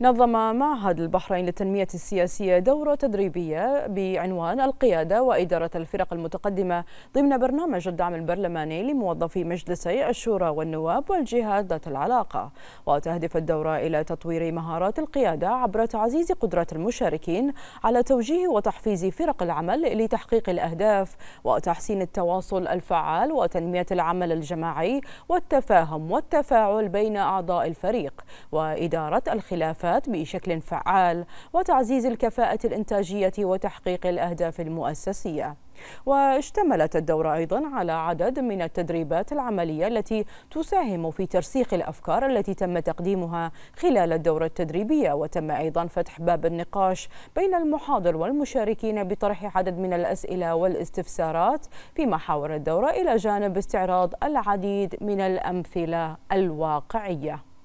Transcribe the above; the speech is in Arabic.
نظم معهد البحرين للتنمية السياسية دورة تدريبية بعنوان القيادة وإدارة الفرق المتقدمة ضمن برنامج الدعم البرلماني لموظفي مجلسي الشورى والنواب والجهات ذات العلاقة وتهدف الدورة إلى تطوير مهارات القيادة عبر تعزيز قدرات المشاركين على توجيه وتحفيز فرق العمل لتحقيق الأهداف وتحسين التواصل الفعال وتنمية العمل الجماعي والتفاهم والتفاعل بين أعضاء الفريق وإدارة الخلافة التكلفات بشكل فعال وتعزيز الكفاءة الإنتاجية وتحقيق الأهداف المؤسسية واشتملت الدورة أيضا على عدد من التدريبات العملية التي تساهم في ترسيخ الأفكار التي تم تقديمها خلال الدورة التدريبية وتم أيضا فتح باب النقاش بين المحاضر والمشاركين بطرح عدد من الأسئلة والاستفسارات في محاور الدورة إلى جانب استعراض العديد من الأمثلة الواقعية